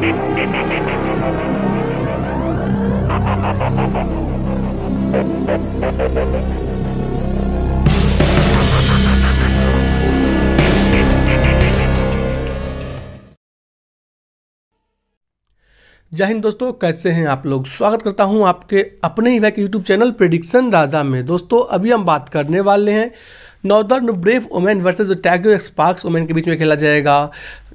जय हिंद दोस्तों कैसे हैं आप लोग स्वागत करता हूं आपके अपने ही वैक यूट्यूब चैनल प्रिडिक्शन राजा में दोस्तों अभी हम बात करने वाले हैं northern brave women versus Otago sparks women के बीच में खेला जाएगा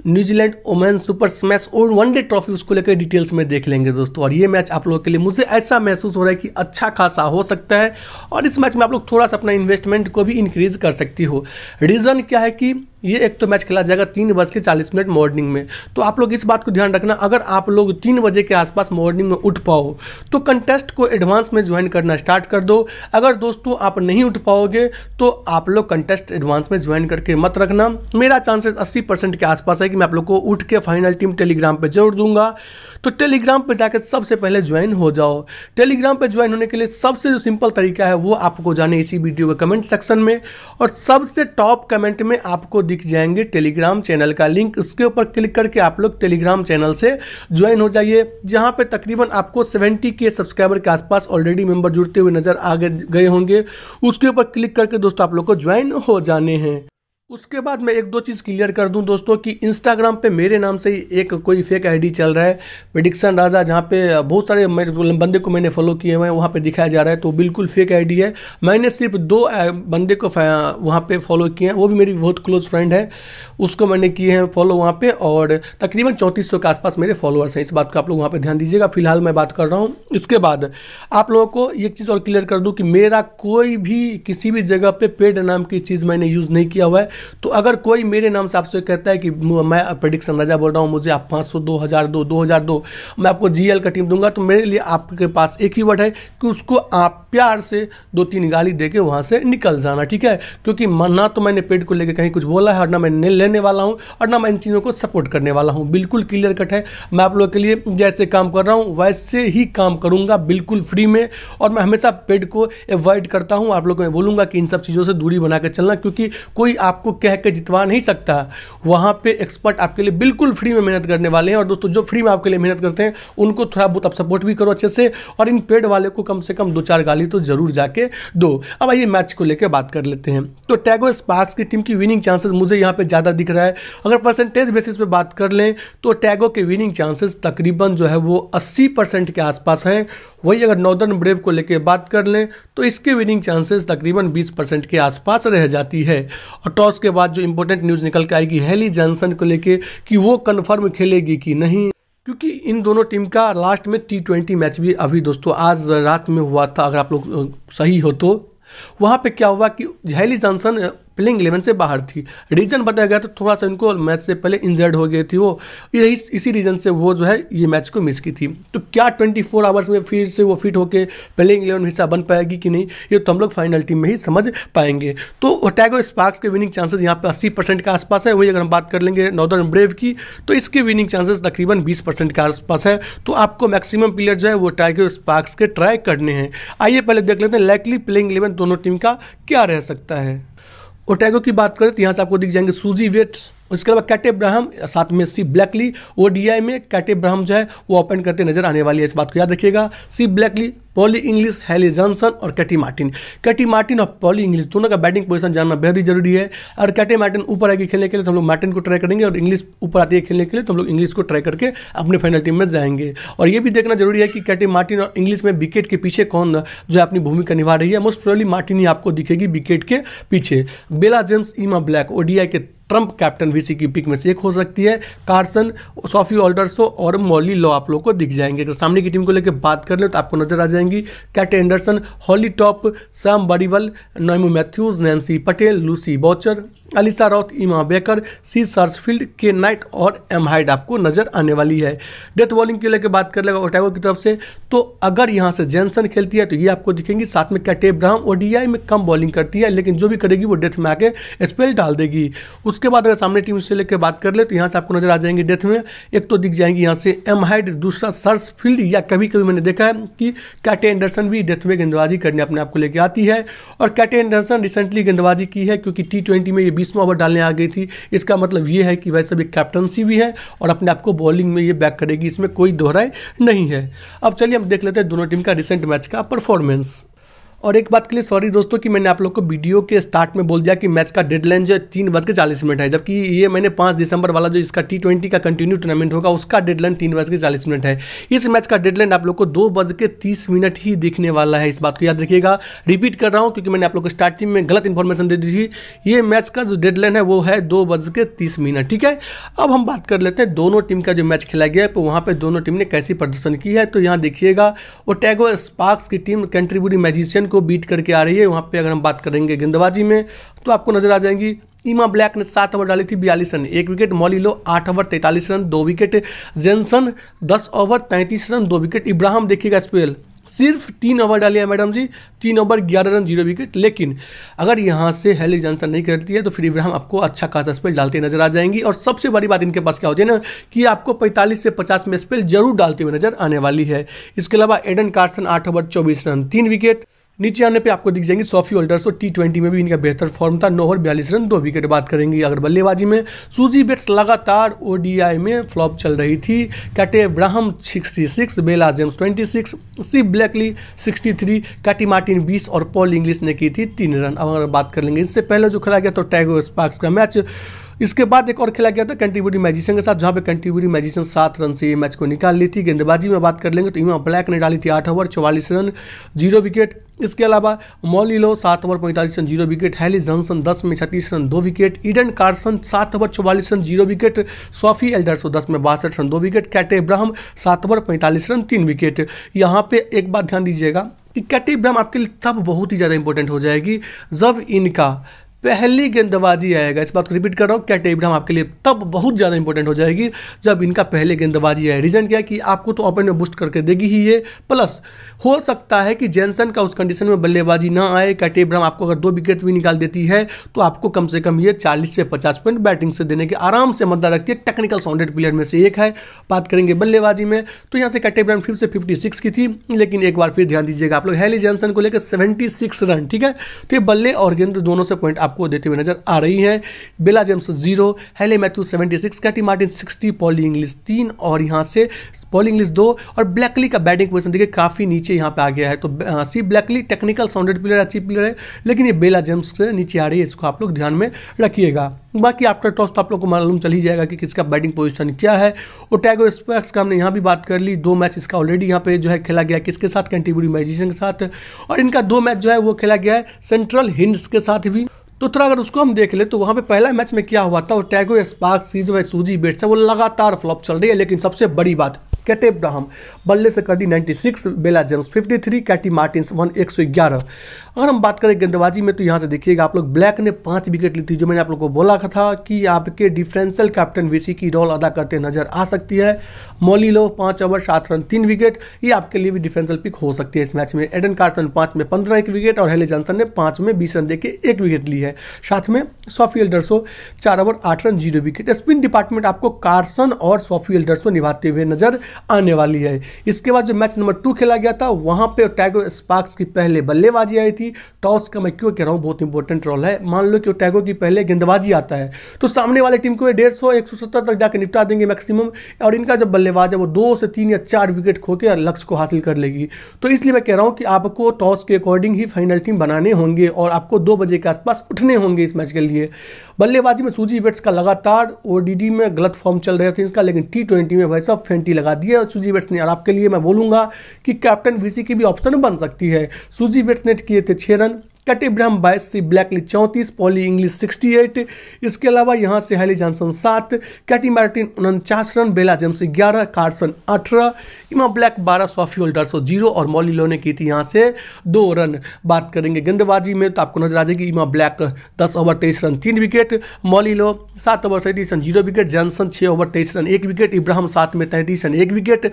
न्यूजीलैंड वुमेन सुपर स्मैश और वनडे ट्रॉफी उसको लेकर डिटेल्स में देख लेंगे दोस्तों और ये मैच आप लोगों के लिए मुझे ऐसा महसूस हो रहा है कि अच्छा खासा हो सकता है और इस मैच में आप लोग थोड़ा सा अपना इन्वेस्टमेंट को भी इंक्रीज कर सकती हो रीज़न क्या है कि ये एक तो मैच खेला जाएगा तीन बज के चालीस मिनट मॉर्निंग में तो आप लोग इस बात को ध्यान रखना अगर आप लोग तीन बजे के आसपास मॉर्निंग में उठ पाओ तो कंटेस्ट को एडवांस में ज्वाइन करना स्टार्ट कर दो अगर दोस्तों आप नहीं उठ पाओगे तो आप लोग कंटेस्ट एडवांस में ज्वाइन करके मत रखना मेरा चांसेस अस्सी परसेंट के आसपास है कि मैं आप लोग को उठ के फाइनल टीम टेलीग्राम पर जरूर दूंगा तो टेलीग्राम पर जाकर सबसे पहले ज्वाइन हो जाओ टेलीग्राम पर ज्वाइन होने के लिए सबसे जो सिंपल तरीका है वो आपको जाने इसी वीडियो के कमेंट सेक्शन में और सबसे टॉप कमेंट में आपको दिख जाएंगे टेलीग्राम चैनल का लिंक उसके ऊपर क्लिक करके आप लोग टेलीग्राम चैनल से ज्वाइन हो जाइए जहाँ पर तकरीबन आपको सेवेंटी के सब्सक्राइबर के आसपास ऑलरेडी मेंबर जुड़ते हुए नजर आ गए होंगे उसके ऊपर क्लिक करके दोस्तों आप लोग को ज्वाइन हो जाने हैं उसके बाद मैं एक दो चीज़ क्लियर कर दूं दोस्तों कि इंस्टाग्राम पे मेरे नाम से ही एक कोई फेक आईडी चल रहा है प्रडिक्शन राजा जहाँ पे बहुत सारे बंदे को मैंने फॉलो किए हुए हैं वहाँ पे दिखाया जा रहा है तो बिल्कुल फेक आईडी है मैंने सिर्फ दो बंदे को वहाँ पे फॉलो किए हैं वो भी मेरी बहुत क्लोज फ्रेंड है उसको मैंने किए हैं फॉलो वहाँ पर और तकरीबन चौंतीस के आसपास मेरे फॉलोअर्स हैं इस बात का आप लोग वहाँ पर ध्यान दीजिएगा फिलहाल मैं बात कर रहा हूँ इसके बाद आप लोगों को एक चीज़ और क्लियर कर दूँ कि मेरा कोई भी किसी भी जगह पर पेड नाम की चीज़ मैंने यूज़ नहीं किया हुआ है तो अगर कोई मेरे नाम से आपसे कहता है कि मैं प्रडिक्शन राजा बोल रहा हूँ मुझे आप पाँच सौ दो हज़ार दो दो मैं आपको जी का टीम दूंगा तो मेरे लिए आपके पास एक ही वर्ड है कि उसको आप प्यार से दो तीन गाली दे के वहाँ से निकल जाना ठीक है क्योंकि ना तो मैंने पेड को लेकर कहीं कुछ बोला है और ना मैं लेने वाला हूँ और ना मैं इन चीज़ों को सपोर्ट करने वाला हूँ बिल्कुल क्लियर कट है मैं आप लोग के लिए जैसे काम कर रहा हूँ वैसे ही काम करूँगा बिल्कुल फ्री में और मैं हमेशा पेड को अवॉइड करता हूँ आप लोग को मैं बोलूँगा कि इन सब चीज़ों से दूरी बना चलना क्योंकि कोई आप आपको कह के जितवा नहीं सकता वहाँ पे एक्सपर्ट आपके लिए बिल्कुल फ्री में मेहनत करने वाले हैं और दोस्तों जो फ्री में आपके लिए मेहनत करते हैं उनको थोड़ा बहुत आप सपोर्ट भी करो अच्छे से और इन पेड वाले को कम से कम दो चार गाली तो जरूर जाके दो अब आइए मैच को लेकर बात कर लेते हैं तो टैगो स्पार्क्स की टीम की विनिंग चांसेस मुझे यहाँ पर ज़्यादा दिख रहा है अगर परसेंटेज बेसिस पे बात कर लें तो टैगो के विनिंग चांसेस तकरीबन जो है वो अस्सी परसेंट के आसपास हैं वही अगर नॉर्दर्न ब्रेव को लेकर बात कर लें तो इसके विनिंग चांसेस तकरीबन 20 परसेंट के आसपास रह जाती है और टॉस टॉस के बाद जो इम्पोर्टेंट न्यूज़ निकल के आएगी हेली जॉनसन को लेके कि वो कन्फर्म खेलेगी कि नहीं क्योंकि इन दोनों टीम का लास्ट में टी ट्वेंटी मैच भी अभी दोस्तों आज रात में हुआ था अगर आप लोग सही हो तो वहाँ पे क्या हुआ कि हेली जॉनसन प्लेइंग इलेवन से बाहर थी रीजन बताया गया तो थोड़ा सा इनको मैच से पहले इंजर्ड हो गई थी वो यही इसी रीजन से वो जो है ये मैच को मिस की थी तो क्या ट्वेंटी फोर आवर्स में फिर से वो फिट होकर प्लेइंग इलेवन हिस्सा बन पाएगी कि नहीं ये तो हम लोग फाइनल टीम में ही समझ पाएंगे तो ओटैगो स्पार्क्स के विनिंग चांसेस यहाँ पे अस्सी परसेंट के आसपास है वही अगर हम बात कर लेंगे नॉर्दर्न ब्रेव की तो इसके विनिंग चांसेस तकरीबन बीस परसेंट के आसपास है तो आपको मैक्सिमम प्लेयर जो है वो टाइगर स्पार्क्स के ट्राई करने हैं आइए पहले देख लेते हैं लाइकली प्लेइंग इलेवन दोनों टीम का क्या रह सकता है ओटैगो की बात करें तो यहाँ से आपको दिख जाएंगे सूजी वेट्स उसके अलावा कैटे ब्राहम साथ में सी ब्लैकली ओडीआई में कैटे ब्राहम जो है वो ओपन करते नजर आने वाली है इस बात को याद रखिएगा C Blakely Polly Inglis Hayley Johnson और कैटी मार्टिन कैटी मार्टिन और पॉली इंग्लिश दोनों का बैटिंग पोजिशन जानना बेहद ही जरूरी है और कैटी मार्टिन ऊपर आएगी खेलने के लिए तो हम लोग मार्टिन को ट्राई करेंगे और इंग्लिश ऊपर आती है खेलने के लिए तो हम लोग इंग्लिश को ट्राई करके अपने फाइनल टीम में जाएंगे और ये भी देखना जरूरी है कि कैटी मार्टिन और इंग्लिश में विकेट के पीछे कौन जो है अपनी भूमिका निभा रही है मोस्ट प्रोबली मार्टिन ही आपको दिखेगी विकेट के पीछे Bella James Emma Black ODI के ट्रंप कैप्टन वीसी की पिक में से एक हो सकती है कार्सन सॉफी ऑल्डरसो और मॉली लॉ आप लोग को दिख जाएंगे अगर सामने की टीम को लेकर बात कर ले तो आपको नजर आ जाएंगे जाएंगी Kate Anderson Holly Topp Sam Barriball Naomi Matthews Nensi Patel Lucy Boucher Alissa Rout Emma Baker सी सार्सफील्ड के नाइट और एम हाइड आपको नजर आने वाली है डेथ बॉलिंग के लेकर बात कर लेगा ओटैगो की तरफ से तो अगर यहाँ से जेनसन खेलती है तो ये आपको दिखेंगी साथ में कैटे टेप ब्राहम ओडीआई में कम बॉलिंग करती है लेकिन जो भी करेगी वो डेथ में आके स्पेल डाल देगी उसके बाद अगर सामने टीम से लेकर बात कर ले तो यहाँ से आपको नजर आ जाएंगे डेथ में एक तो दिख जाएंगी यहाँ से एम हाइड दूसरा सर्स फील्ड या कभी कभी मैंने देखा है कि कैटे एंडरसन भी डेथ में गेंदबाजी करने अपने आप को लेकर आती है और कैटे एंडरसन रिसेंटली गेंदबाजी की है क्योंकि टी में ये बीसवा ओवर डालने आ गई थी इसका मतलब ये है कि वैसे भी कैप्टनसी भी है और अपने आप को बॉलिंग में ये बैक करेगी इसमें कोई दोहराए नहीं है अब चलिए हम देख लेते हैं दोनों टीम का रिसेंट मैच का परफॉर्मेंस और एक बात के लिए सॉरी दोस्तों कि मैंने आप लोग को वीडियो के स्टार्ट में बोल दिया कि मैच का डेडलाइन जो तीन बज के चालीस मिनट है जबकि ये मैंने पाँच दिसंबर वाला जो इसका टी ट्वेंटी का कंटिन्यू टूर्नामेंट होगा उसका डेडलाइन तीन बज के चालीस मिनट है इस मैच का डेडलाइन आप लोग को दो बज के तीस मिनट ही देखने वाला है इस बात को याद रखिएगा रिपीट कर रहा हूँ क्योंकि मैंने आप लोग को स्टार्टिंग में गलत इन्फॉर्मेशन दे दी थी ये मैच का जो डेडलाइन है वो है दो बज के तीस मिनट ठीक है अब हम बात कर लेते हैं दोनों टीम का जो मैच खेला गया है तो वहाँ पर दोनों टीम ने कैसी प्रदर्शन की है तो यहाँ देखिएगा टैगो स्पार्क्स की टीम कंट्रीब्यूटी मैजिशियन को को बीट करके आ रही है वहाँ पे अगर हम बात करेंगे गेंदबाजी में तो आपको नजर आ जाएंगी ईमा ब्लैक ने सात ओवर डाली थी बयालीस रन एक विकेट मॉली लो आठ ओवर तैंतालीस रन दो विकेट जेनसन दस ओवर तैंतीस रन दो विकेट इब्राहम देखिएगा स्पेल सिर्फ तीन ओवर डाली है मैडम जी तीन ओवर ग्यारह रन जीरो विकेट लेकिन अगर यहाँ से हेली जॉनसन नहीं करती है तो फिर इब्राहम आपको अच्छा खासा स्पेल डालते नजर आ जाएंगी और सबसे बड़ी बात इनके पास क्या होती है ना कि आपको पैंतालीस से पचास में स्पेल जरूर डालते हुए नजर आने वाली है इसके अलावा एडन कार्सन आठ ओवर चौबीस रन तीन विकेट नीचे आने पे आपको दिख जाएंगे सॉफी ओल्डर्स और टी ट्वेंटी में भी इनका बेहतर फॉर्म था नौ बयालीस रन दो विकेट बात करेंगे अगर बल्लेबाजी में सूजी बेट्स लगातार ओडीआई में फ्लॉप चल रही थी Katey sixty 66 Bella James 26 C Blakely 63 Katey Martin 20 और पॉल इंग्लिश ने की थी तीन रन अब अगर बात कर लेंगे इससे पहले जो खेला गया तो टैगो स्पार्क्स का मैच इसके बाद एक और खेला गया था कंट्रीब्यूटी मैजिशन के साथ जहां पे कंट्रीब्यूटी मैजिशन सात रन से ये मैच को निकाल ली थी गेंदबाजी में बात कर लेंगे तो इमा ब्लैक ने डाली थी आठ ओवर चौवालीस रन जीरो विकेट इसके अलावा मॉलिलो सात ओवर पैंतालीस run zero wicket Hayley Johnson दस में छत्तीस रन दो विकेट ईडन कार्सन सात ओवर चौवालीस run zero wicket Sophie Oldershaw दस में बासठ रन दो विकेट कैटे इब्राहम सात ओवर पैंतालीस रन तीन विकेट यहाँ पे एक बात ध्यान दीजिएगा कि कैटे इब्राहम आपके लिए तब बहुत ही ज़्यादा इंपॉर्टेंट हो जाएगी जब इनका पहली गेंदबाजी आएगा इस बात को रिपीट कर रहा हूँ कैट इब्राहिम आपके लिए तब बहुत ज़्यादा इंपॉर्टेंट हो जाएगी जब इनका पहले गेंदबाजी आए रीज़न क्या है कि आपको तो ओपन में बूस्ट करके देगी ही ये प्लस हो सकता है कि जेंसन का उस कंडीशन में बल्लेबाजी ना आए कैट इब्राहिम आपको अगर दो विकेट भी निकाल देती है तो आपको कम से कम ये चालीस से पचास पॉइंट बैटिंग से देने के आराम से मद्दा रखती है टेक्निकल साउंडेड प्लेयर में से एक है बात करेंगे बल्लेबाजी में तो यहाँ से कैट इब्राहिम फिर से फिफ्टी सिक्स की थी लेकिन एक बार फिर ध्यान दीजिएगा आप लोग हैली जेंसन को लेकर सेवेंटी सिक्स रन ठीक है तो ये बल्ले और गेंद दोनों से पॉइंट आप आपको देते हुए नजर आ रही है Bella James zero Hayley Matthew seventy six Katey Martin sixty Polly Inglis तीन और यहाँ से पॉली इंग्लिश दो और ब्लैकली का बैटिंग पोजिशन देखिए काफ़ी नीचे यहाँ पे आ गया है तो C Blakely technical sounded player अच्छी प्लेयर है लेकिन ये बेला जेम्स से नीचे आ रही है इसको आप लोग ध्यान में रखिएगा बाकी आफ्टर टॉस तो आप लोग को मालूम चल ही जाएगा कि किसका बैटिंग पोजिशन क्या है और टैगो स्पैक्स का हमने यहाँ भी बात कर ली दो मैच इसका ऑलरेडी यहाँ पे जो है खेला गया किसके साथ कैंटीबुरी मैजिशन के साथ और इनका दो मैच जो है वो खेला गया है सेंट्रल हिंड्स के साथ भी तो थोड़ा अगर उसको हम देख ले तो वहाँ पे पहला मैच में क्या हुआ था वो टैगो स्पार्क सीजो है सूजी बेट्स है वो लगातार फ्लॉप चल रही है लेकिन सबसे बड़ी बात कैटे ब्राहम बल्ले से कर दी 96 Bella James 53 Katey Martins one ग्यारह अगर हम बात करें गेंदबाजी में तो यहाँ से देखिएगा आप लोग ब्लैक ने पाँच विकेट ली थी जो मैंने आप लोग को बोला था कि आपके डिफरेंशियल कैप्टन वीसी की रोल अदा करते नजर आ सकती है मोली लो पाँच ओवर सात रन तीन विकेट ये आपके लिए भी डिफरेंशियल पिक हो सकती है इस मैच में एडन कार्सन पाँच में पंद्रह एक विकेट और हेली जॉनसन ने पाँच में बीस रन देके एक विकेट ली है साथ में सॉफी एल्डरसो चार ओवर आठ run zero wicket spin department आपको कार्सन और सॉफी एल्डरसो निभाते हुए नजर आने वाली है इसके बाद जो मैच नंबर टू खेला गया था वहाँ पर टैगो स्पार्क्स की पहले बल्लेबाजी आई थी कि टॉस का मैं क्यों कह रहा हूँ बहुत इंपॉर्टेंट रोल है मान लो कि टैगो की पहले गेंदबाजी आता है तो सामने वाली टीम को डेढ़ सौ एक सौ सत्तर तक जाकर निपटा देंगे मैक्सिमम और इनका जब बल्लेबाज है वो दो से तीन या चार विकेट खो के लक्ष्य को हासिल कर लेगी तो इसलिए मैं कह रहा हूँ कि आपको टॉस के अकॉर्डिंग ही फाइनल टीम बनाने होंगे और आपको दो बजे के आसपास उठने होंगे इस मैच के लिए बल्लेबाजी में सूजी बेट्स का लगातार ओ में गलत फॉर्म चल रहे थे इसका लेकिन टी ट्वेंटी में भाई साहब फेंटी लगा दिया और सूजी बेट्स ने और आपके लिए मैं बोलूँगा कि कैप्टन वीसी की भी ऑप्शन बन सकती है सूजी बेट्स ने किए थे छः रन कैटी ब्रह्म बाईस सी ब्लैकली चौंतीस पॉली इंग्लिश सिक्सटी एट इसके अलावा यहाँ से हैली जॉनसन सात कैटी मार्टिन उनचास रन बेला जेम्स ग्यारह कार्सन अठारह इमा ब्लैक बारह सॉफी सौ जीरो और मॉली लोने की थी यहाँ से दो रन बात करेंगे गेंदबाजी में तो आपको नजर आ जाएगी इमा ब्लैक दस ओवर तेईस रन तीन विकेट मॉली लो सात ओवर सैंतीस रन जीरो विकेट जॉनसन छः ओवर तेईस रन एक विकेट इब्राहम सात में तैंतीस रन एक विकेट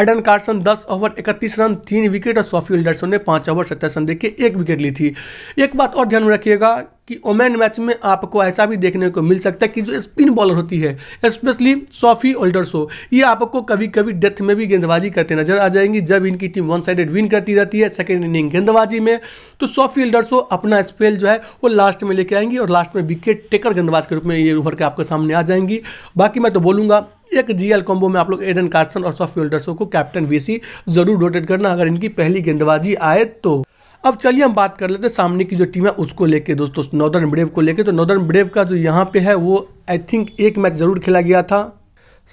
एडन कार्सन दस ओवर इकतीस रन तीन विकेट और सॉफी होल्डर्सो ने पाँच ओवर सत्ताईस रन देख एक विकेट ली थी एक बात और ध्यान में रखिएगा कि ओमैन मैच में आपको ऐसा भी देखने को मिल सकता है कि जो स्पिन बॉलर होती है स्पेशली सोफी ओल्डरसो ये आपको कभी कभी डेथ में भी गेंदबाजी करते नजर आ जाएंगी जब इनकी टीम वन साइडेड विन करती रहती है सेकेंड इनिंग गेंदबाजी में तो सोफी ओल्डरसो अपना स्पेल जो है वो लास्ट में लेके आएंगी और लास्ट में विकेट टेकर गेंदबाज के रूप में ये उभर के आपके सामने आ जाएंगी बाकी मैं तो बोलूँगा एक जीएल कॉम्बो में आप लोग एडन कार्सन और सोफी ओल्डरसो को कैप्टन वीसी जरूर रोटेट करना अगर इनकी पहली गेंदबाजी आए तो अब चलिए हम बात कर लेते हैं सामने की जो टीम है उसको लेके दोस्तों नॉर्दर्न ब्रेव को लेके तो नॉर्दर्न ब्रेव का जो यहाँ पे है वो आई थिंक एक मैच ज़रूर खेला गया था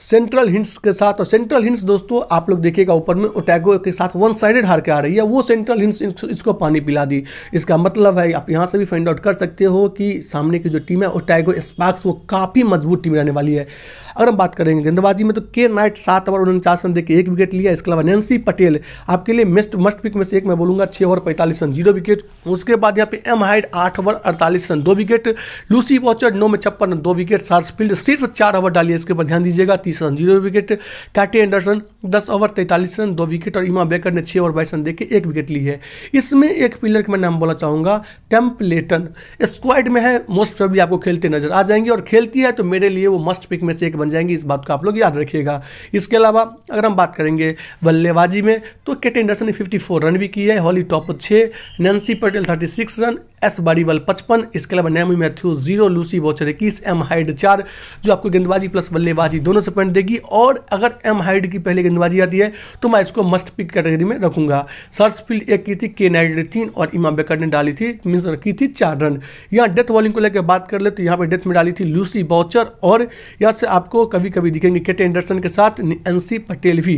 सेंट्रल हिंट्स के साथ और सेंट्रल हिंट्स दोस्तों आप लोग देखिएगा ऊपर में ओटैगो के साथ वन साइडेड हार के आ रही है वो सेंट्रल हिंट्स इसको पानी पिला दी इसका मतलब है आप यहाँ से भी फाइंड आउट कर सकते हो कि सामने की जो टीम है ओटैगो स्पार्क्स वो काफ़ी मजबूत टीम रहने वाली है अगर हम बात करेंगे गेंदबाजी में तो के नाइट सात ओवर उनचास रन देकर एक विकेट लिया इसके अलावा नैन्सी पटेल आपके लिए मेस्ट मस्ट पिक में से एक मैं बोलूँगा छः ओवर पैंतालीस रन जीरो विकेट उसके बाद यहाँ पे एम हाइट आठ ओवर अड़तालीस रन दो विकेट लूसी वॉचर नौ में छप्पन रन दो विकेट सार्सफील्ड सिर्फ चार ओवर डालिए इसके ऊपर ध्यान दीजिएगा तीस run zero wicket Katie Anderson दस ओवर तैंतालीस रन दो विकेट और इमा बेकर ने छः ओवर बाईस रन देकर एक विकेट ली है इसमें एक प्लेयर का मैं नाम बोला चाहूँगा टेम्पलेटन स्क्वाड में है मोस्ट प्रोबली आपको खेलते नजर आ जाएंगे और खेलती है तो मेरे लिए वो मस्ट पिक में से एक बन जाएंगी इस बात को आप लोग याद रखिएगा इसके अलावा अगर हम बात करेंगे बल्लेबाजी में तो केट एंडरसन ने 54 रन भी किए हैं हॉली टॉप छः Nensi Patel 36 run S Barriball पचपन इसके अलावा Naomi Matthew zero Lucy Boucher इक्कीस एम हाइड चार जो आपको गेंदबाजी प्लस बल्लेबाजी दोनों से पॉइंट देगी और अगर एम हाइड की पहले गेंदबाजी आती है तो मैं इसको मस्ट पिक कैटेगरी में रखूंगा सर्स फील्ड एक की थी के नाइड ने तीन और इमाम बेकर ने डाली थी मीन्स की थी चार रन यहाँ डेथ बॉलिंग को लेकर बात कर ले तो यहाँ पर डेथ में डाली थी लूसी बॉचर और यहाँ से आपको आपको कभी कभी दिखेंगे के टी एंडरसन के साथ एनसी पटेल भी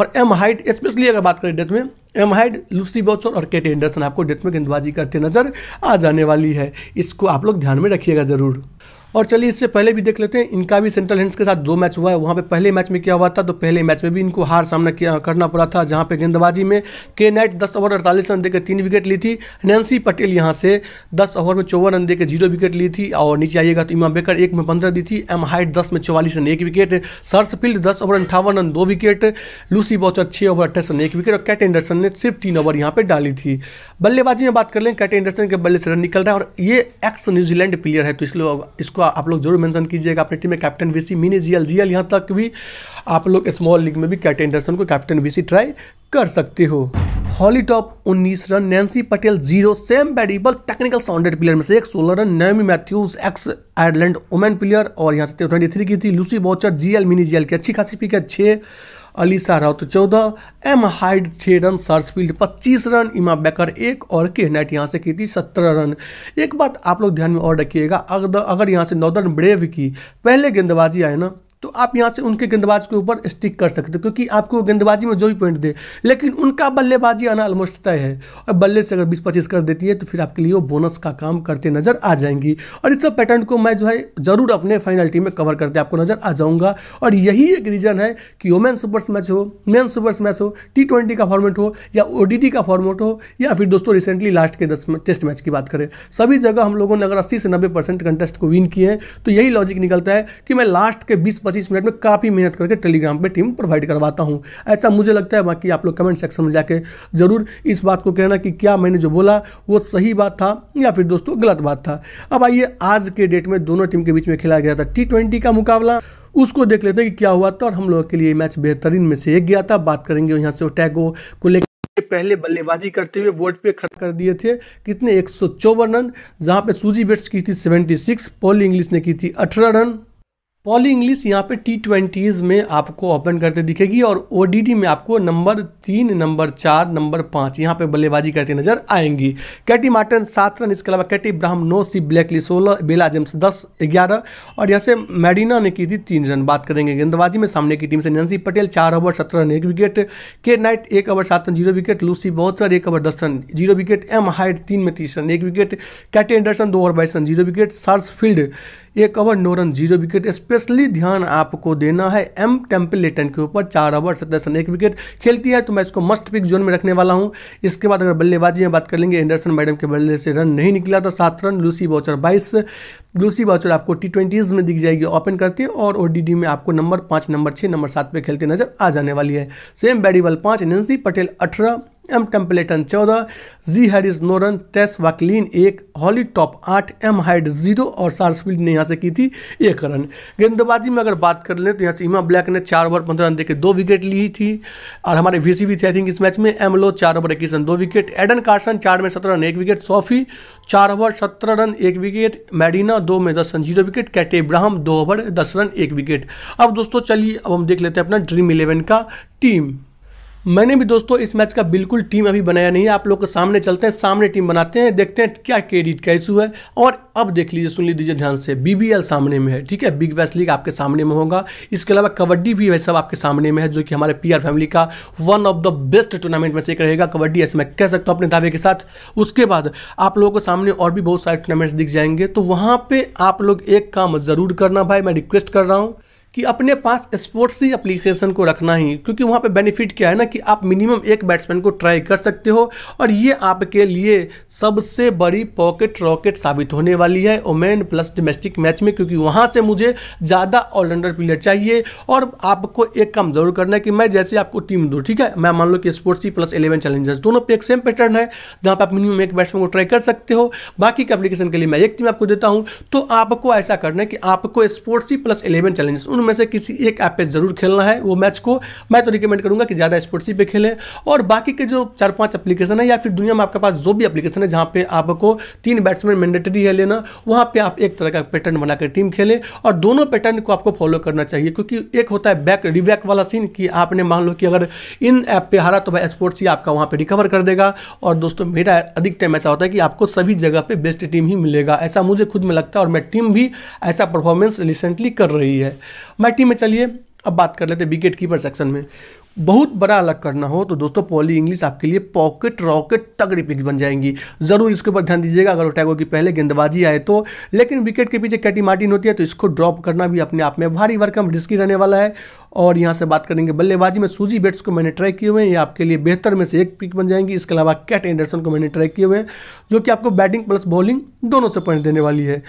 और एम हाइड स्पेशली अगर बात करें डेथ में एम हाइड लूसी बॉचर और केटे एंडरसन आपको डेथ में गेंदबाजी करते नजर आ जाने वाली है इसको आप लोग ध्यान में रखिएगा जरूर और चलिए इससे पहले भी देख लेते हैं इनका भी सेंट्रल हेंड्स के साथ दो मैच हुआ है वहाँ पे पहले मैच में क्या हुआ था तो पहले मैच में भी इनको हार सामना किया करना पड़ा था जहाँ पे गेंदबाजी में के नाइट दस ओवर अड़तालीस रन देकर तीन विकेट ली थी नैन्सी पटेल यहाँ से दस ओवर में चौवन रन देकर जीरो विकेट ली थी और नीचे आइएगा तो इमा बेकर एक में पंद्रह दी थी एम हाइट दस में चौवालीस रन एक विकेट सर्सफील्ड दस ओवर अंठावन रन दो विकेट लूसी बॉचर छः ओवर अट्ठाईस रन एक विकेट और कैट एंडरसन ने सिर्फ तीन ओवर यहाँ पर डाली थी बल्लेबाजी में बात कर लें कैट एंडरसन के बल्ले से रन निकल रहा है और ये एक्स न्यूजीलैंड प्लेयर है तो इसलिए इसको इसको आप लोग जरूर मेंशन कीजिएगा अपनी टीम में captain VC mini GL GL यहाँ तक भी आप लोग स्मॉल लीग में भी कैट एंडरसन को कैप्टन वीसी ट्राई कर सकते हो हॉली टॉप उन्नीस run Nensi Patel zero Sam Barriball technical sounded player में से एक सोलह run Naomi Matthews ex Ireland women player और यहाँ से ट्वेंटी थ्री की थी Lucy Boucher GL mini GL की अच्छी खासी पिक है छः अलीसा राउत चौदह एम हाइड छः रन सर्सफील्ड पच्चीस रन इमा बेकर एक और के नाइट यहाँ से की थी सत्रह रन एक बात आप लोग ध्यान में और रखिएगा अगर यहाँ से नॉर्दर्न ब्रेव की पहले गेंदबाजी आए ना तो आप यहाँ से उनके गेंदबाज के ऊपर स्टिक कर सकते हो क्योंकि आपको गेंदबाजी में जो भी पॉइंट दे लेकिन उनका बल्लेबाजी आना ऑलमोस्ट तय है और बल्ले से अगर बीस पच्चीस कर देती है तो फिर आपके लिए वो बोनस का काम करते नजर आ जाएंगी और इस सब पैटर्न को मैं जो है जरूर अपने फाइनल टीम में कवर करते आपको नजर आ जाऊंगा और यही एक रीज़न है कि वोमेन सुपर्स मैच हो मेन सुपर्स मैच हो टी ट्वेंटी का फॉर्मेट हो या ओ का फॉर्मेट हो या फिर दोस्तों रिसेंटली लास्ट के दस टेस्ट मैच की बात करें सभी जगह हम लोगों ने अगर अस्सी से नब्बे परसेंट कंटेस्ट को विन किए हैं तो यही लॉजिक निकलता है कि मैं लास्ट के बीस पच्चीस मिनट में काफ़ी मेहनत करके टेलीग्राम पर टीम प्रोवाइड करवाता हूँ ऐसा मुझे लगता है बाकी आप लोग कमेंट सेक्शन में जाके ज़रूर इस बात को कहना कि क्या मैंने जो बोला वो सही बात था या फिर दोस्तों गलत बात था अब आइए आज के डेट में दोनों टीम के बीच में खेला गया था टी ट्वेंटी का मुकाबला उसको देख लेते हैं कि क्या हुआ था और हम लोगों के लिए मैच बेहतरीन में से एक गया था बात करेंगे यहाँ से टैगो को लेकर पहले बल्लेबाजी करते हुए बोर्ड पे खड़ा कर दिए थे कितने एक सौ रन जहाँ पे सूजी बेट्स की थी 76 पॉली इंग्लिश ने की थी अठारह रन पॉली इंग्लिश यहाँ पे टी ट्वेंटीज़ में आपको ओपन करते दिखेगी और ओ में आपको नंबर तीन नंबर चार नंबर पाँच यहाँ पे बल्लेबाजी करती नजर आएंगी कैटी मार्टन सात रन इसके अलावा कैटी ब्राह्म नौ सी ब्लैकली सोलह बेला जेम्स दस ग्यारह और यहाँ से मैडिना ने की थी तीन रन बात करेंगे गेंदबाजी में सामने की टीम से नंसी पटेल चार ओवर सत्रह रन एक विकेट के नाइट एक ओवर सात run zero wicket Lucy Boucher एक ओवर दस run zero wicket M Hyde तीन में तीस रन एक विकेट कैटी एंडरसन दो ओवर बाईस रन जीरो विकेट सार्सफील्ड एक ओवर नौ रन जीरो विकेट स्पेशली ध्यान आपको देना है एम टेम्पलेटन के ऊपर चार ओवर सत्तर रन एक विकेट खेलती है तो मैं इसको मस्ट पिक जोन में रखने वाला हूँ इसके बाद अगर बल्लेबाजी में बात कर लेंगे एंडरसन मैडम के बल्ले से रन नहीं निकला तो सात रन लूसी बॉचर बाईस लूसी बॉचर आपको टी ट्वेंटीज़ में दिख जाएगी ओपन करती है और ओ में आपको नंबर पाँच नंबर छः नंबर सात पर खेलते नजर आ जाने वाली है सेम बैडीवल पाँच नैन्सी पटेल अठारह एम टेम्पलेटन चौदह जी हैरिस नोरन टेस वाकलिन एक हॉली टॉप आठ एम हाइड जीरो और सार्सफील्ड ने यहाँ से की थी एक रन गेंदबाजी में अगर बात कर लें तो यहाँ से इमा ब्लैक ने चार ओवर पंद्रह रन देकर दो विकेट ली थी और हमारे वीसी भी थे आई थिंक इस मैच में एम लो चार ओवर इक्कीस रन दो विकेट एडन कार्सन चार में सत्रह रन एक विकेट सॉफी चार ओवर सत्रह रन एक विकेट मैडिना दो में दस run zero wicket Katey Ibrahim दो ओवर दस रन एक विकेट अब दोस्तों चलिए अब हम देख लेते हैं अपना ड्रीम इलेवन का टीम मैंने भी दोस्तों इस मैच का बिल्कुल टीम अभी बनाया नहीं है आप लोग के सामने चलते हैं सामने टीम बनाते हैं देखते हैं क्या के रीट है और अब देख लीजिए सुन लीजिए ध्यान से बीबीएल सामने में है ठीक है बिग वैस लीग आपके सामने में होगा इसके अलावा कबड्डी भी है सब आपके सामने में है जो कि हमारे पी फैमिली का one of the best tournament में से एक रहेगा कबड्डी ऐसे मैं कह सकता हूँ अपने दावे के साथ उसके बाद आप लोगों के सामने और भी बहुत सारे टूर्नामेंट्स दिख जाएंगे तो वहाँ पर आप लोग एक काम ज़रूर करना भाई मैं रिक्वेस्ट कर रहा हूँ कि अपने पास स्पोर्ट्स ही एप्लीकेशन को रखना ही क्योंकि वहाँ पे बेनिफिट क्या है ना कि आप मिनिमम एक बैट्समैन को ट्राई कर सकते हो और ये आपके लिए सबसे बड़ी पॉकेट रॉकेट साबित होने वाली है ओमेन प्लस डोमेस्टिक मैच में क्योंकि वहाँ से मुझे ज़्यादा ऑलराउंडर प्लेयर चाहिए और आपको एक काम जरूर करना है कि मैं जैसे आपको टीम दूँ ठीक है मैं मान लो कि स्पोर्ट्स ही प्लस एलेवन चैलेंजर्स दोनों पे एक सेम पैटर्न है जहाँ पर आप मिनिमम एक बैट्समैन को ट्राई कर सकते हो बाकी के एप्लीकेशन के लिए मैं एक टीम आपको देता हूँ तो आपको ऐसा करना है कि आपको स्पोर्ट्स ही प्लस एलेवन चैलेंजर्स उन दोनों में से किसी एक ऐप पे जरूर खेलना है वो मैच को मैं तो रिकमेंड करूंगा कि ज़्यादा ही पे खेलें और बाकी के जो चार पांच एप्लीकेशन है या फिर दुनिया में आपके पास जो भी एप्लीकेशन है जहाँ पे आपको तीन बैट्समैन मैंडेटरी है लेना वहाँ पर आप एक तरह का पैटर्न बनाकर टीम खेलें और दोनों पैटर्न को आपको फॉलो करना चाहिए क्योंकि एक होता है बैक रिबैक वाला सीन कि आपने मान लो कि अगर इन ऐप पर हारा तो भाई स्पोर्ट्स ही आपका वहाँ पर रिकवर कर देगा और दोस्तों मेरा अधिक टाइम ऐसा होता है कि आपको सभी जगह पर बेस्ट टीम ही मिलेगा ऐसा मुझे खुद में लगता है और मैं टीम भी ऐसा परफॉर्मेंस रिसेंटली कर रही है मैटी में चलिए अब बात कर लेते हैं विकेट कीपर सेक्शन में बहुत बड़ा अलग करना हो तो दोस्तों पॉली इंग्लिश आपके लिए पॉकेट रॉकेट तगड़ी पिक्स बन जाएंगी जरूर इसके ऊपर ध्यान दीजिएगा अगर टैगो की पहले गेंदबाजी आए तो लेकिन विकेट के पीछे कैटी मार्टिन होती है तो इसको ड्रॉप करना भी अपने आप में भारी वर्कम रिस्की रहने वाला है और यहाँ से बात करेंगे बल्लेबाजी में सूजी बेट्स को मैंने ट्राई किए हुए हैं ये आपके लिए बेहतर में से एक पिक बन जाएंगी इसके अलावा कैट एंडरसन को मैंने ट्राई किए हुए हैं जो कि आपको बैटिंग प्लस बॉलिंग दोनों से पॉइंट देने वाली है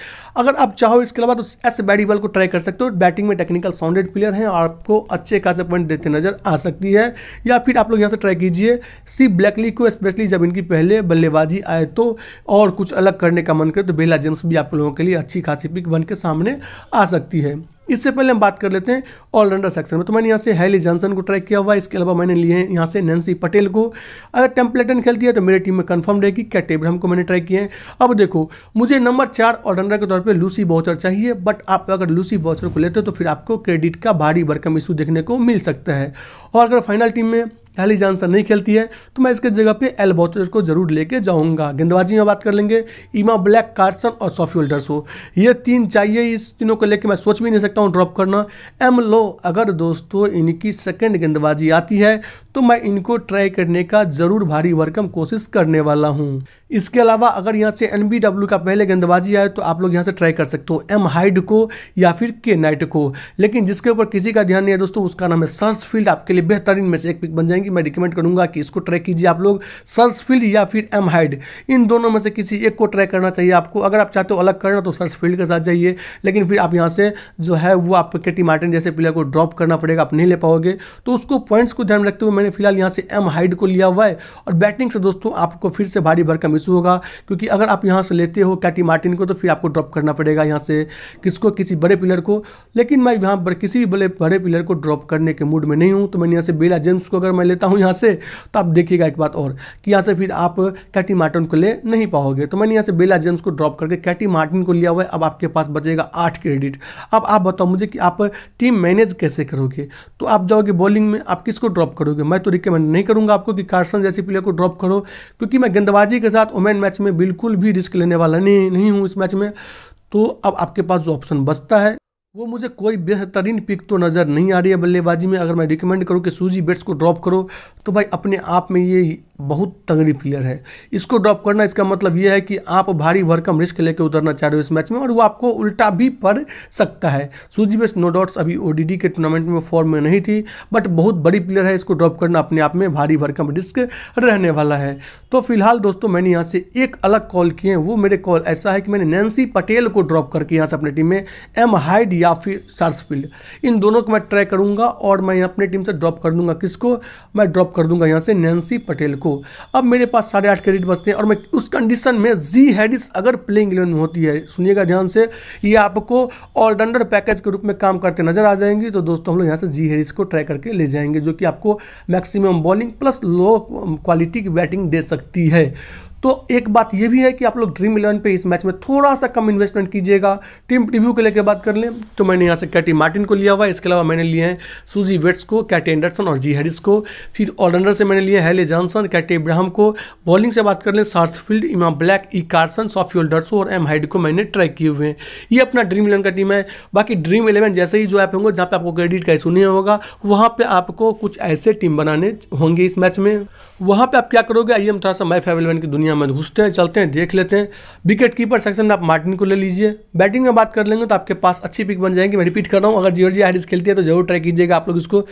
अगर आप चाहो इसके अलावा तो एस बॉल को ट्राई कर सकते हो बैटिंग में टेक्निकल साउंडेड प्लेयर हैं और आपको अच्छे खासे पॉइंट देते नजर आ सकती है या फिर आप लोग यहाँ से ट्राई कीजिए सी ब्लैकली को स्पेशली जब इनकी पहले बल्लेबाजी आए तो और कुछ अलग करने का मन करे तो बेला जेम्स भी आप लोगों के लिए अच्छी खासी पिक बन के सामने आ सकती है इससे पहले हम बात कर लेते हैं ऑलराउंडर सेक्शन में तो मैंने यहाँ से हैली जॉनसन को ट्राई किया हुआ इसके अलावा मैंने लिए हैं यहाँ से नैन्सी पटेल को अगर टेम्पलेटन खेलती है तो मेरी टीम में कन्फर्म रहेगी कैट एब्राहम को मैंने ट्राई किया है अब देखो मुझे नंबर चार ऑलराउंडर के तौर पर लूसी बॉचर चाहिए बट आप अगर लूसी बॉचर को लेते हो तो फिर आपको क्रेडिट का भारी भरकम इशू देखने को मिल सकता है और अगर फाइनल टीम में हेलिज जानसन नहीं खेलती है तो मैं इसके जगह पे एल बॉचर को जरूर लेके जाऊंगा गेंदबाजी में बात कर लेंगे ईमा ब्लैक कार्सन और सॉफी हो ये तीन चाहिए इस तीनों को लेके मैं सोच भी नहीं सकता हूँ ड्रॉप करना एम लो अगर दोस्तों इनकी सेकेंड गेंदबाजी आती है तो मैं इनको ट्राई करने का जरूर भारी भरकम कोशिश करने वाला हूँ इसके अलावा अगर यहाँ से एन का पहले गेंदबाजी आए तो आप लोग यहाँ से ट्राई कर सकते हो एम हाइड को या फिर के नाइट को लेकिन जिसके ऊपर किसी का ध्यान नहीं है दोस्तों उसका नाम है फील्ड आपके लिए बेहतरीन में से एक पिक बन जाएंगे कि मैं रिकमेंड करूंगा कि इसको ट्रैक कीजिए आप लोग फील्ड या फिर एम हाइड इन दोनों में से किसी एक को ट्रैक करना चाहिए आपको अगर आप चाहते हो अलग करना तो फील्ड के साथ जाइए लेकिन फिर आप यहाँ से जो है वो आप के टी मार्टिन जैसे प्लेयर को ड्रॉप करना पड़ेगा आप नहीं ले पाओगे तो उसको पॉइंट्स को ध्यान में रखते हुए मैंने फिलहाल यहाँ से एम हाइड को लिया हुआ है और बैटिंग से दोस्तों आपको फिर से भारी भरकम इशू होगा क्योंकि अगर आप यहाँ से लेते हो कैटी मार्टिन को तो फिर आपको ड्रॉप करना पड़ेगा यहाँ से किसको किसी बड़े प्लेयर को लेकिन मैं यहाँ पर किसी भी बड़े बड़े प्लेयर को ड्रॉप करने के मूड में नहीं हूँ तो मैंने यहाँ से बेला जेम्स को अगर मैं लेता हूँ यहाँ से तो आप देखिएगा एक बात और कि यहाँ से फिर आप कैटी मार्टिन को ले नहीं पाओगे तो मैंने यहाँ से बेला जेम्स को ड्रॉप करके कैटी मार्टिन को लिया हुआ है अब आपके पास बचेगा आठ क्रेडिट अब आप बताओ मुझे कि आप टीम मैनेज कैसे करोगे तो आप जाओगे बॉलिंग में आप किसको ड्रॉप करोगे मैं तो रिकमेंड नहीं करूँगा आपको कि कार्सन जैसे प्लेयर को ड्रॉप करो क्योंकि मैं गेंदबाजी के साथ ओमैन मैच में बिल्कुल भी रिस्क लेने वाला नहीं नहीं हूँ इस मैच में तो अब आपके पास जो ऑप्शन बचता है वो मुझे कोई बेहतरीन पिक तो नज़र नहीं आ रही है बल्लेबाजी में अगर मैं रिकमेंड करूँ कि सूजी बेट्स को ड्रॉप करो तो भाई अपने आप में ये बहुत तगड़ी प्लेयर है इसको ड्रॉप करना इसका मतलब ये है कि आप भारी भरकम रिस्क लेकर उतरना चाह रहे हो इस मैच में और वो आपको उल्टा भी पड़ सकता है सूजी बेट्स नो डाउट्स अभी ओ के टूर्नामेंट में फॉर्म में नहीं थी बट बहुत बड़ी प्लेयर है इसको ड्रॉप करना अपने आप में भारी भरकम रिस्क रहने वाला है तो फिलहाल दोस्तों मैंने यहाँ से एक अलग कॉल किए हैं वो मेरे कॉल ऐसा है कि मैंने नैन्सी पटेल को ड्रॉप करके यहाँ से अपनी टीम में एम हाइड या फिर सार्सफील्ड इन दोनों को मैं ट्राई करूंगा और मैं अपने टीम से ड्रॉप कर दूंगा किसको मैं ड्रॉप कर दूंगा यहाँ से नैन्सी पटेल को अब मेरे पास साढ़े आठ क्रेडिट बचते हैं और मैं उस कंडीशन में जी हैडिस अगर प्लेइंग इलेवन में होती है सुनिएगा ध्यान से ये आपको ऑलराउंडर पैकेज के रूप में काम करते नजर आ जाएंगी तो दोस्तों हम लोग यहाँ से जी हैडिस को ट्राई करके ले जाएंगे जो कि आपको maximum bowling plus low quality की बैटिंग दे सकती है तो एक बात ये भी है कि आप लोग ड्रीम इलेवन पे इस मैच में थोड़ा सा कम इन्वेस्टमेंट कीजिएगा टीम रिव्यू के लेकर बात कर लें तो मैंने यहाँ से कैटी मार्टिन को लिया हुआ है इसके अलावा मैंने लिए हैं सूजी वेट्स को कैटी एंडरसन और जी हैरिस को फिर ऑलराउंडर से मैंने लिए हैले जॉनसन कैटी इब्राहम को बॉलिंग से बात कर लें Sarsfield Emma Black E Carson Sophie Oldershaw और एम हाइड को मैंने ट्रैक किए हुए हैं ये अपना ड्रीम इलेवन का टीम है बाकी ड्रीम इलेवन जैसे ही जो ऐप होंगे जहाँ पे आपको क्रेडिट का इशू नहीं होगा वहाँ पर आपको कुछ ऐसे टीम बनाने होंगे इस मैच में वहाँ पे आप क्या करोगे आइए हम थोड़ा सा मैफ एवेलेवन की दुनिया में घुसते हैं चलते हैं देख लेते हैं विकेट कीपर सेक्शन में आप मार्टिन को ले लीजिए बैटिंग में बात कर लेंगे तो आपके पास अच्छी पिक बन जाएंगे मैं रिपीट कर रहा हूँ अगर जी हैरिस खेलती है तो जरूर ट्राई कीजिएगा आप लोग इसको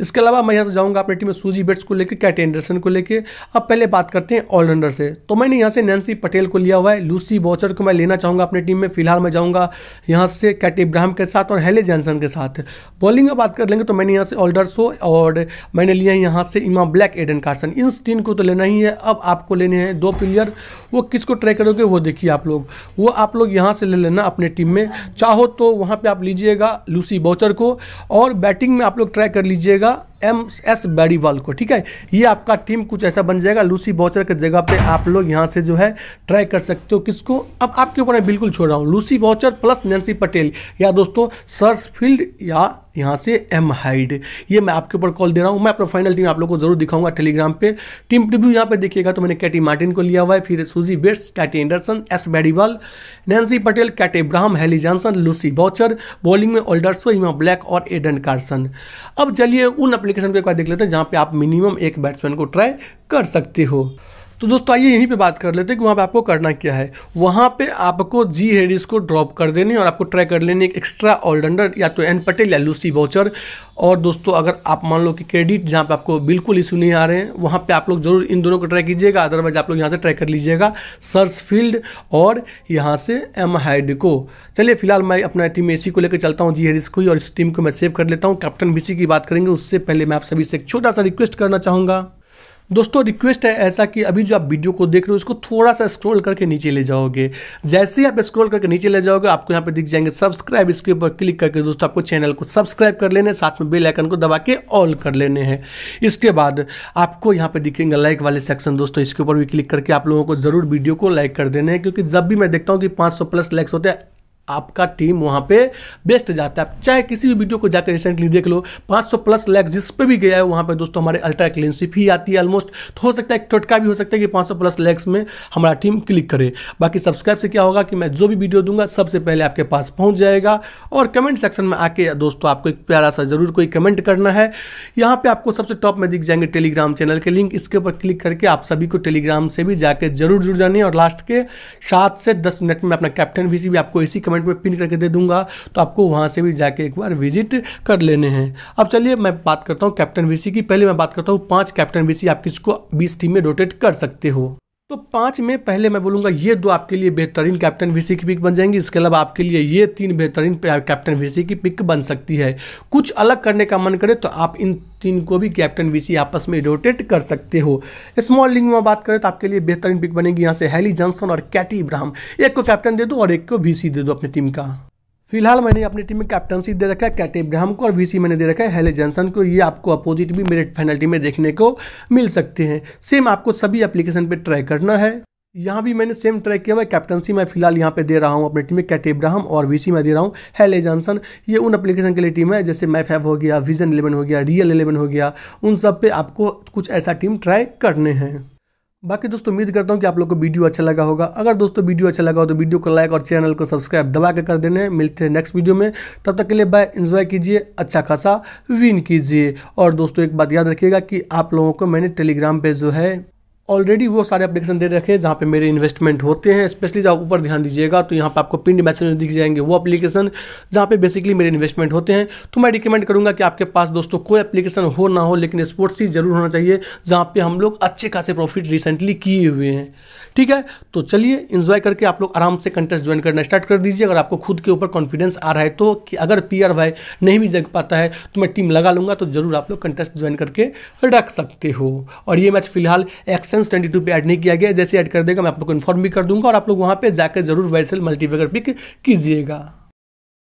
इसके अलावा मैं यहाँ से जाऊँगा अपनी टीम में सूजी बेट्स को लेकर कैट एंडरसन को लेकर अब पहले बात करते हैं ऑलराउंडर से तो मैंने यहाँ से नैन्सी पटेल को लिया हुआ है लूसी बॉचर को मैं लेना चाहूँगा अपनी टीम में फिलहाल मैं जाऊँगा यहाँ से कैट इब्राहम के साथ और हेले जैनसन के साथ बॉलिंग में बात कर लेंगे तो मैंने यहाँ से हो और मैंने लिया यहाँ से इमा ब्लैक एडन कार्सन इन तीन को तो लेना ही है अब आपको लेने हैं दो प्लेयर वो किसको ट्राई करोगे वो देखिए आप लोग वो आप लोग यहाँ से ले लेना अपने टीम में चाहो तो वहाँ पर आप लीजिएगा लूसी बॉचर को और बैटिंग में आप लोग ट्राई कर लीजिएगा एम एस बैडीवाल को ठीक है ये आपका टीम कुछ ऐसा बन जाएगा लूसी बॉचर के जगह पे आप लोग यहाँ से जो है ट्राई कर सकते हो किसको अब आपके ऊपर मैं बिल्कुल छोड़ रहा हूँ Lucy Boucher plus Nancy Patel या दोस्तों फील्ड या यहाँ से एम हाइड ये मैं आपके ऊपर कॉल दे रहा हूँ मैं अपना फाइनल टीम आप लोग को जरूर दिखाऊंगा टेलीग्राम पे टीम रिव्यू यहाँ पे देखिएगा तो मैंने कैटी मार्टिन को लिया हुआ है फिर Suzie Bates Katie Anderson S बैडीवाल Nancy Patel Kate Ebrahim Hayley Johnson Lucy Boucher bowling में ओल्डर्सो हिमा ब्लैक और एडन कार्सन अब चलिए उन अपने एप्लीकेशन को एक बार देख लेते हैं जहाँ पे आप मिनिमम एक बैट्समैन को ट्राई कर सकते हो तो दोस्तों आइए यहीं पे बात कर लेते हैं कि वहाँ पे आपको करना क्या है वहाँ पे आपको जी हेडिस को ड्रॉप कर देनी और आपको ट्राई कर लेनी एक एक्स्ट्रा ऑलराउंडर या तो एन पटेल या लूसी बाउचर और दोस्तों अगर आप मान लो कि क्रेडिट जहाँ पे आपको बिल्कुल इशू नहीं आ रहे हैं वहाँ पे आप लोग जरूर इन दोनों को ट्राई कीजिएगा अदरवाइज आप लोग यहाँ से ट्राई कर लीजिएगा सर्च फील्ड और यहाँ से एम हाइड को चलिए फिलहाल मैं अपना टीम ए को लेकर चलता हूँ जी हेरिस को और इस टीम को मैं सेव कर लेता हूँ कैप्टन बी की बात करेंगे उससे पहले मैं आप सभी से एक छोटा सा रिक्वेस्ट करना चाहूँगा दोस्तों रिक्वेस्ट है ऐसा कि अभी जो आप वीडियो को देख रहे हो इसको थोड़ा सा स्क्रॉल करके नीचे ले जाओगे जैसे ही आप स्क्रॉल करके नीचे ले जाओगे आपको यहाँ पे दिख जाएंगे सब्सक्राइब इसके ऊपर क्लिक करके दोस्तों आपको चैनल को सब्सक्राइब कर लेने साथ में बेल आइकन को दबा के ऑल कर लेने हैं इसके बाद आपको यहाँ पर दिखेंगे लाइक वाले सेक्शन दोस्तों इसके ऊपर भी क्लिक करके आप लोगों को जरूर वीडियो को लाइक कर देने हैं क्योंकि जब भी मैं देखता हूँ कि पाँच प्लस लाइक्स होते हैं आपका टीम वहां पे बेस्ट जाता है चाहे किसी भी वीडियो को जाकर रिसेंटली देख लो 500 प्लस लैक जिस पे भी गया है वहां पे दोस्तों हमारे अल्ट्रा क्लीनशिप ही आती है ऑलमोस्ट तो हो सकता है टोटका भी हो सकता है कि 500 प्लस लैक्स में हमारा टीम क्लिक करे बाकी सब्सक्राइब से क्या होगा कि मैं जो भी वीडियो दूंगा सबसे पहले आपके पास पहुंच जाएगा और कमेंट सेक्शन में आके दोस्तों आपको एक प्यारा सा जरूर कोई कमेंट करना है यहाँ पर आपको सबसे टॉप में दिख जाएंगे टेलीग्राम चैनल के लिंक इसके ऊपर क्लिक करके आप सभी को टेलीग्राम से भी जाकर जरूर जुड़ जानिए और लास्ट के सात से दस मिनट में अपना कैप्टन भी आपको इसी कमेंट कमेंट में पिन करके दे दूंगा तो आपको वहां से भी जाके एक बार विजिट कर लेने हैं अब चलिए मैं बात करता हूँ कैप्टन वीसी की पहले मैं बात करता हूँ पांच कैप्टन वीसी आप किसको बीस टीम में रोटेट कर सकते हो तो पाँच में पहले मैं बोलूँगा ये दो आपके लिए बेहतरीन कैप्टन वीसी की पिक बन जाएंगी इसके अलावा आपके लिए ये तीन बेहतरीन कैप्टन वीसी की पिक बन सकती है कुछ अलग करने का मन करे तो आप इन तीन को भी कैप्टन वीसी आपस में रोटेट कर सकते हो स्मॉल लिंग में बात करें तो आपके लिए बेहतरीन पिक बनेगी यहाँ से हैली जॉनसन और कैटी इब्राहम एक को कैप्टन दे दो और एक को वीसी दे दो अपनी टीम का फिलहाल मैंने अपनी टीम में कैप्टनशिप दे रखा है कैट इब्राहम को और वीसी मैंने दे रखा है हेले जॉनसन को ये आपको अपोजिट भी मेरे फैनल्टी में देखने को मिल सकते हैं सेम आपको सभी एप्लीकेशन पर ट्राई करना है यहाँ भी मैंने सेम ट्राई किया हुआ कैप्टनसी मैं फिलहाल यहाँ पे दे रहा हूँ अपनी टीम में कैट इब्राहम और वीसी मैं दे रहा हूँ हेले जॉनसन ये उन एप्लीकेशन के लिए टीम है जैसे मैफ हो गया विजन इलेवन हो गया रियल इलेवन हो गया उन सब पे आपको कुछ ऐसा टीम ट्राई करने हैं बाकी दोस्तों उम्मीद करता हूँ कि आप लोग को वीडियो अच्छा लगा होगा अगर दोस्तों वीडियो अच्छा लगा हो तो वीडियो को लाइक और चैनल को सब्सक्राइब दबा के कर देने मिलते हैं नेक्स्ट वीडियो में तब तक के लिए बाय इन्जॉय कीजिए अच्छा खासा विन कीजिए और दोस्तों एक बात याद रखिएगा कि आप लोगों को मैंने टेलीग्राम पर जो है ऑलरेडी वो सारे एप्लीकेशन दे रखे हैं जहाँ पे मेरे इन्वेस्टमेंट होते हैं स्पेशली जब ऊपर ध्यान दीजिएगा तो यहाँ पे आपको पिंड मैसेज में दिख जाएंगे वो एप्लीकेशन जहाँ पे बेसिकली मेरे इन्वेस्टमेंट होते हैं तो मैं रिकमेंड करूँगा कि आपके पास दोस्तों कोई एप्लीकेशन हो ना हो लेकिन स्पोर्ट्स ही जरूर होना चाहिए जहाँ पर हम लोग अच्छे खासे प्रॉफिट रिसेंटली किए हुए हैं ठीक है तो चलिए इन्जॉय करके आप लोग आराम से कंटेस्ट ज्वाइन करना स्टार्ट कर दीजिए अगर आपको खुद के ऊपर कॉन्फिडेंस आ रहा है तो कि अगर पी आर वाई नहीं भी जग पाता है तो मैं टीम लगा लूंगा तो जरूर आप लोग कंटेस्ट ज्वाइन करके रख सकते हो और ये मैच फिलहाल एक्सेंस ट्वेंटी टू पर ऐड नहीं किया गया जैसे ऐड कर देगा मैं आप लोग को इन्फॉर्म भी कर दूंगा और आप लोग वहाँ पर जाकर जरूर वैसे मल्टीफेगर पिक कीजिएगा